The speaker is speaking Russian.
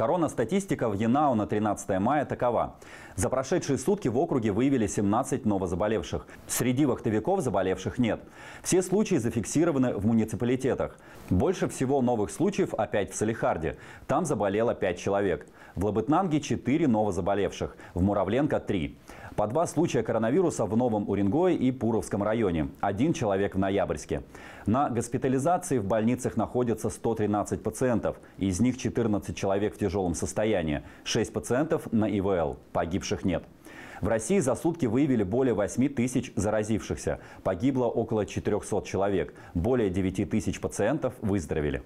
Корона-статистика в Янау на 13 мая такова. За прошедшие сутки в округе выявили 17 новозаболевших. Среди вахтовиков заболевших нет. Все случаи зафиксированы в муниципалитетах. Больше всего новых случаев опять в Салихарде. Там заболело 5 человек. В Лабытнанге 4 новозаболевших, в Муравленко 3. По два случая коронавируса в Новом Уренгое и Пуровском районе. Один человек в Ноябрьске. На госпитализации в больницах находится 113 пациентов. Из них 14 человек в тяжелом состоянии. 6 пациентов на ИВЛ. Погибших нет. В России за сутки выявили более 8 тысяч заразившихся. Погибло около 400 человек. Более 9 тысяч пациентов выздоровели.